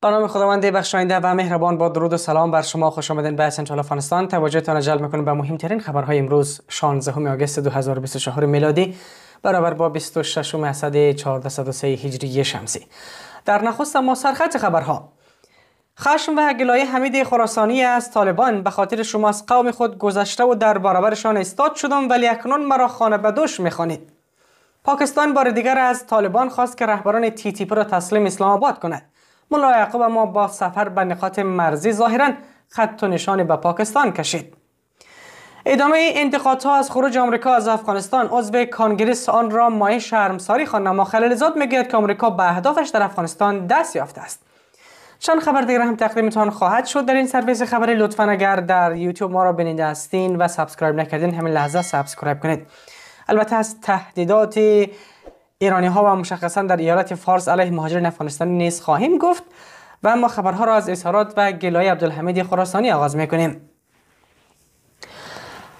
به نام خداوند بخشاینده و مهربان با درود و سلام بر شما خوش آمدین به سنترال افغانستان توجهتان را جلب میکنم به مهمترین خبرهای امروز 16 آگوست 2024 میلادی برابر با 26 اسد 1403 هجری شمسی در نخست ما سرخط خبرها خشم و گلایه حمید خراسانی از طالبان به خاطر شما از قوم خود گذشته و در برابرشان استاد شدم ولی اکنون مرا خانه به دوش میخوانید پاکستان بار دیگر از طالبان خواست که رهبران تیتیپی را تسلیم اسلام آباد کند ملا یعقوب ما با سفر به نقاط مرزی ظاهرا خط و نشانی به پاکستان کشید ادامه انتقادها از خروج آمریکا از افغانستان عضو کانگریس آن را مایه شرمساری خواند اما خلیلزاد میگوید که آمریکا به اهدافش در افغانستان دست یافته است چند خبر دیگر هم تقدیمتان خواهد شد در این سرویس خبری لطفا اگر در یوتیوب ما را بنیده هستین و سابسکرایب نکردین همین لحظه سابسکرایب کنید البته از تهدیدات ایرانی ها و مشخصا در ایالت فارس علیه مهاجرین افغانستانی نیز خواهیم گفت و ما خبرها را از اظهارات و گلای عبدالحمید خراسانی آغاز میکنیم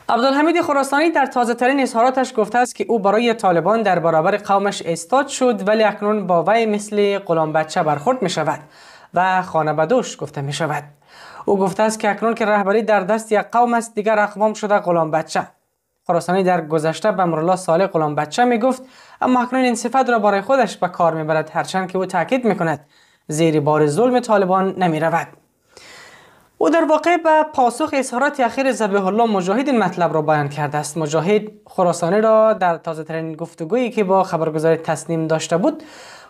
عبدالحمید خراسانی در تازه ترین اظهاراتش گفته است که او برای طالبان در برابر قومش استاد شد ولی اکنون با وی مثل غلام بچه برخورد می شود و خانه بدوش گفته می شود او گفته است که اکنون که رهبری در دست یک قوم است دیگر اقوام شده غلام بچه خراسانی در گذشته به امرالله صالح غلام بچه میگفت اما اکنون این صفت را برای خودش به کار میبرد هرچند که او تاکید کند زیر بار ظلم طالبان نمی رود. او در واقع به پاسخ اظهارات اخیر زبیح الله مجاهد این مطلب را بیان کرده است مجاهد خراسانی را در تازه ترین گفتگویی که با خبرگزاری تسنیم داشته بود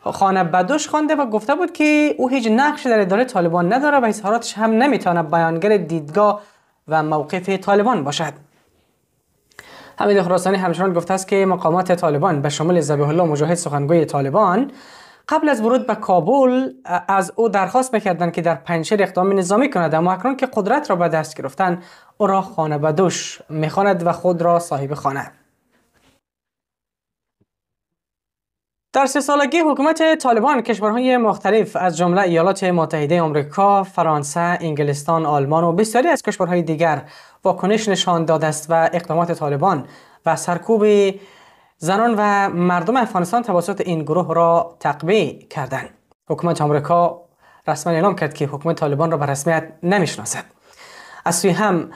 خانه بدوش خوانده و گفته بود که او هیچ نقش در اداره طالبان نداره و اظهاراتش هم نمیتواند بیانگر دیدگاه و موقف طالبان باشد حمید خراسانی همچنان گفته است که مقامات طالبان به شمول زبیه الله مجاهد سخنگوی طالبان قبل از ورود به کابل از او درخواست میکردند که در پنجشیر اقدام نظامی کند اما اکنون که قدرت را به دست گرفتن او را خانه به دوش میخواند و خود را صاحب خانه در سه سالگی حکومت طالبان کشورهای مختلف از جمله ایالات متحده آمریکا، فرانسه، انگلستان، آلمان و بسیاری از کشورهای دیگر واکنش نشان داده است و اقدامات طالبان و سرکوب زنان و مردم افغانستان توسط این گروه را تقبیه کردند. حکومت آمریکا رسما اعلام کرد که حکومت طالبان را به رسمیت نمیشناسد. از سوی هم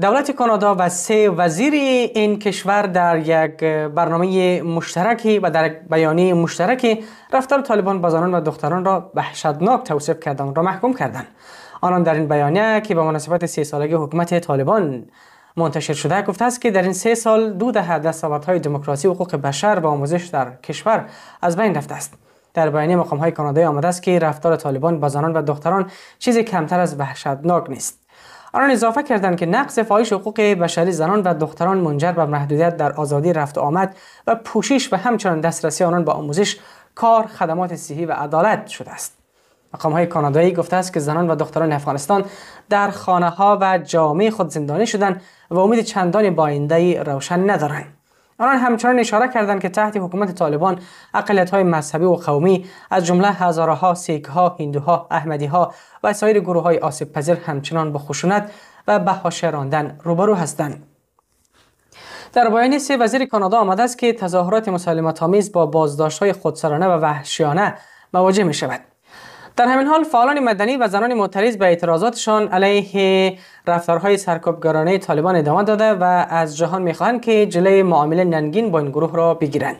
دولت کانادا و سه وزیر این کشور در یک برنامه مشترکی و در یک بیانیه مشترکی رفتار طالبان با زنان و دختران را وحشتناک توصیف کردند را محکوم کردند آنان در این بیانیه که به مناسبت سه سالگی حکومت طالبان منتشر شده گفته است که در این سه سال دو دهه دستاوردهای های دموکراسی و حقوق بشر و آموزش در کشور از بین رفته است در بیانیه مقام های کانادایی آمده است که رفتار طالبان با زنان و دختران چیزی کمتر از وحشتناک نیست آنان اضافه کردند که نقص فایش حقوق بشری زنان و دختران منجر به محدودیت در آزادی رفت آمد و پوشش و همچنان دسترسی آنان به آموزش کار خدمات صحی و عدالت شده است مقام های کانادایی گفته است که زنان و دختران افغانستان در خانه ها و جامعه خود زندانی شدند و امید چندانی باینده روشن ندارند آنان همچنان اشاره کردند که تحت حکومت طالبان های مذهبی و قومی از جمله هزارها سیکها، هندوها، ها و سایر های آسیب پذیر همچنان با خشونت و بهاشه راندن روبرو هستند. در بیان سه وزیر کانادا آمده است که تظاهرات مسالمت‌آمیز با بازداشت‌های خودسرانه و وحشیانه مواجه می‌شود. در همین حال فعالان مدنی و زنان معترض به اعتراضاتشان علیه رفتارهای سرکوبگرانه طالبان ادامه داده و از جهان میخواهند که جلوی معامله ننگین با این گروه را بگیرند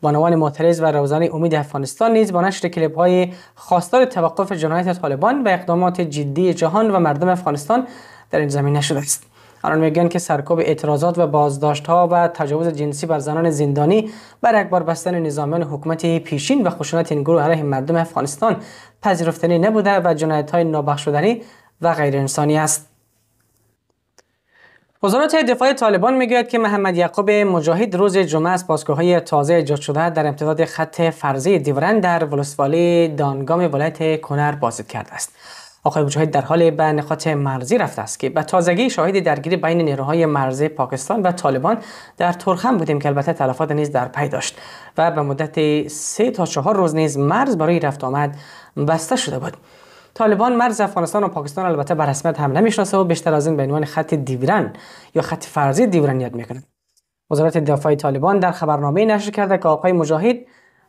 بانوان معترض و روزانه امید افغانستان نیز با نشر کلیپ های خواستار توقف جنایت طالبان و اقدامات جدی جهان و مردم افغانستان در این زمینه شده است آنان میگویند که سرکوب اعتراضات و بازداشت ها و تجاوز جنسی بر زنان زندانی بر اکبار بستن نظامیان حکومت پیشین و خشونت این گروه علیه مردم افغانستان پذیرفتنی نبوده و جنایت های نابخشودنی و غیر انسانی است. وزارت دفاع طالبان میگوید که محمد یعقوب مجاهد روز جمعه از پاسگاه‌های تازه ایجاد شده در امتداد خط فرضی دیورن در ولسوالی دانگام ولایت کنر بازدید کرده است. آقای مجاهد در حال به نقاط مرزی رفته است که به تازگی شاهد درگیری بین نیروهای مرزی پاکستان و طالبان در ترخم بودیم که البته تلفات نیز در پی داشت و به مدت سه تا چهار روز نیز مرز برای رفت آمد بسته شده بود طالبان مرز افغانستان و پاکستان البته به رسمیت هم نمیشناسه و بیشتر از این به عنوان خط دیورن یا خط فرضی دیورن یاد میکنه وزارت دفاع طالبان در خبرنامه نشر کرده که آقای مجاهد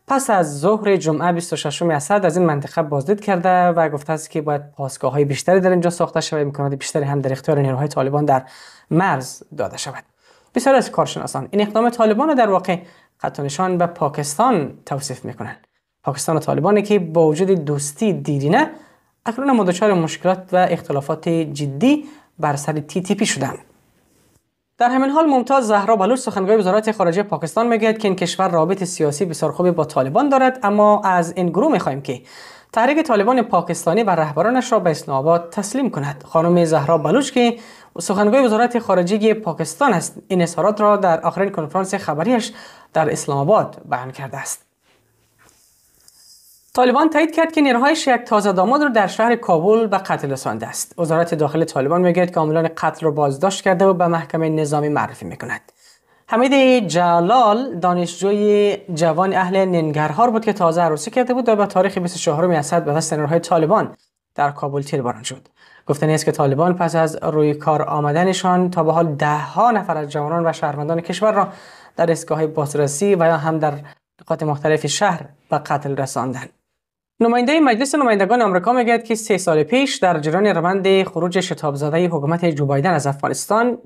پس از ظهر جمعه 26 اسد از این منطقه بازدید کرده و گفته است که باید پاسگاه های بیشتری در اینجا ساخته شود امکانات بیشتری هم در اختیار نیروهای طالبان در مرز داده شود بسیار از کارشناسان این اقدام طالبان را در واقع نشان به پاکستان توصیف میکنند پاکستان و طالبانی که با وجود دوستی دیرینه اکنون مدچار مشکلات و اختلافات جدی بر سر تی تی پی شدند در همین حال ممتاز زهرا بلوچ سخنگوی وزارت خارجه پاکستان میگوید که این کشور رابط سیاسی بسیار خوبی با طالبان دارد اما از این گروه میخواهیم که تحریک طالبان پاکستانی و رهبرانش را به اسلام تسلیم کند خانم زهرا بلوچ که سخنگوی وزارت خارجه پاکستان است این اظهارات را در آخرین کنفرانس خبریش در اسلام بیان کرده است طالبان تایید کرد که نیروهای تازه داماد رو در شهر کابل به قتل رسانده است. وزارت داخل طالبان میگوید که عاملان قتل را بازداشت کرده و به محکمه نظامی معرفی میکند. حمید جلال دانشجوی جوان اهل ننگرهار بود که تازه عروسی کرده بود و به تاریخ 24 اسد به دست نیروهای طالبان در کابل تیرباران شد. گفته است که طالبان پس از روی کار آمدنشان تا به حال ده ها نفر از جوانان و شهروندان کشور را در های بازرسی و یا هم در نقاط مختلف شهر به قتل رساندند. نماینده مجلس نمایندگان آمریکا میگوید که سه سال پیش در جریان روند خروج شتابزاده حکومت جو بایدن از افغانستان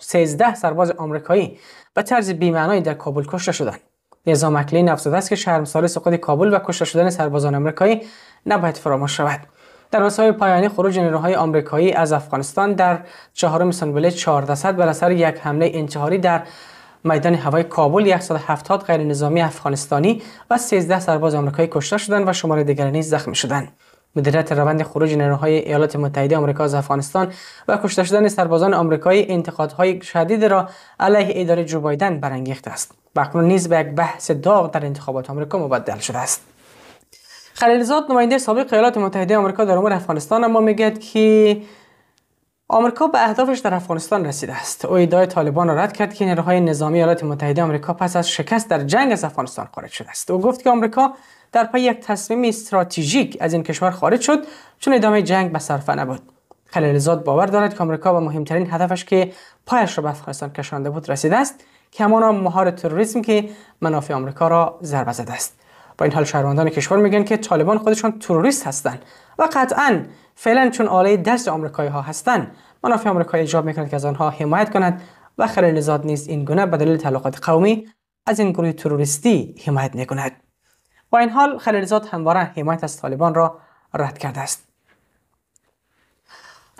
13 سرباز آمریکایی به طرز بیمعنایی در کابل کشته شدند نظام مکلین افزوده است که شهرمسار سقوط کابل و کشته شدن سربازان آمریکایی نباید فراموش شود در های پایانی خروج نیروهای آمریکایی از افغانستان در چهارم سنبله 1400 بر اثر یک حمله انتحاری در میدان هوای کابل 170 غیر نظامی افغانستانی و 13 سرباز آمریکایی کشته شدند و شمار دیگر نیز زخمی شدند. مدیریت روند خروج نیروهای ایالات متحده آمریکا از افغانستان و کشته شدن سربازان آمریکایی انتقادهای شدید را علیه اداره جو بایدن برانگیخته است و نیز به یک بحث داغ در انتخابات آمریکا مبدل شده است خلیلزاد نماینده سابق ایالات متحده آمریکا در امور افغانستان اما میگوید که آمریکا به اهدافش در افغانستان رسیده است او ادعای طالبان را رد کرد که نیروهای نظامی ایالات متحده آمریکا پس از شکست در جنگ از افغانستان خارج شده است او گفت که آمریکا در پی یک تصمیم استراتژیک از این کشور خارج شد چون ادامه جنگ به صرفه نبود خلیلزاد باور دارد که آمریکا به مهمترین هدفش که پایش را به افغانستان کشانده بود رسیده است که همان مهار تروریسم که منافع آمریکا را ضربه زده است با این حال شهروندان کشور میگن که طالبان خودشان تروریست هستند و قطعا فعلا چون آلای دست آمریکایی ها هستند منافع آمریکایی ایجاب میکنند که از آنها حمایت کنند و خلیل نزاد نیز این گونه به دلیل تعلقات قومی از این گروه تروریستی حمایت میکند با این حال خلیل نزاد همواره حمایت از طالبان را رد کرده است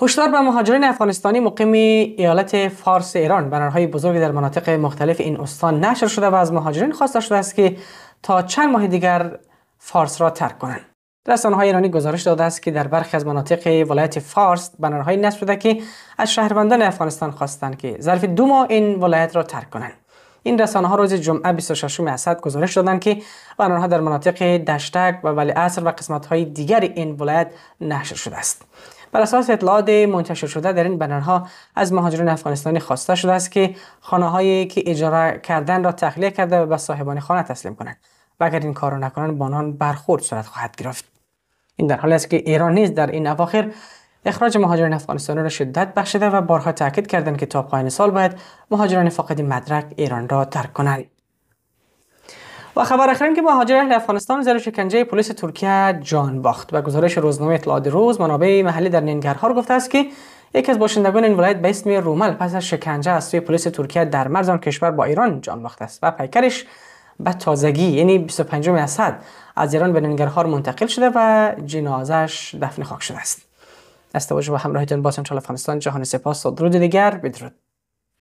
هشدار به مهاجرین افغانستانی مقیم ایالت فارس ایران بنرهای بزرگی در مناطق مختلف این استان نشر شده و از مهاجرین خواسته شده است که تا چند ماه دیگر فارس را ترک کنند رسانه های ایرانی گزارش داده است که در برخی از مناطق ولایت فارس بنرهایی نصب شده که از شهروندان افغانستان خواستند که ظرف دو ماه این ولایت را ترک کنند این رسانه ها روز جمعه 26 اسد گزارش دادند که بنرها در مناطق دشتک و ولی اصر و قسمت های دیگر این ولایت نشر شده است بر اساس اطلاعات منتشر شده در این بنرها از مهاجران افغانستانی خواسته شده است که خانه که اجاره کردن را تخلیه کرده و به صاحبان خانه تسلیم کنند و اگر این کار را نکنند با آنان برخورد صورت خواهد گرفت این در حالی است که ایران نیز در این اواخر اخراج مهاجران افغانستانی را شدت بخشیده و بارها تاکید کردند که تا پایان سال باید مهاجران فاقد مدرک ایران را ترک کنند و خبر آخرین که اهل افغانستان زیر شکنجه پلیس ترکیه جان باخت و گزارش روزنامه اطلاعات روز منابع محلی در نینگرهار گفته است که یکی از باشندگان این ولایت به اسم رومل پس از شکنجه از سوی پلیس ترکیه در مرز آن کشور با ایران جان باخته است و پیکرش به تازگی یعنی 25 اسد از ایران به ننگرهار منتقل شده و جنازش دفن خاک شده است از توجه به همراهیتان باسم چال افغانستان جهان سپاس و درود دیگر بدرود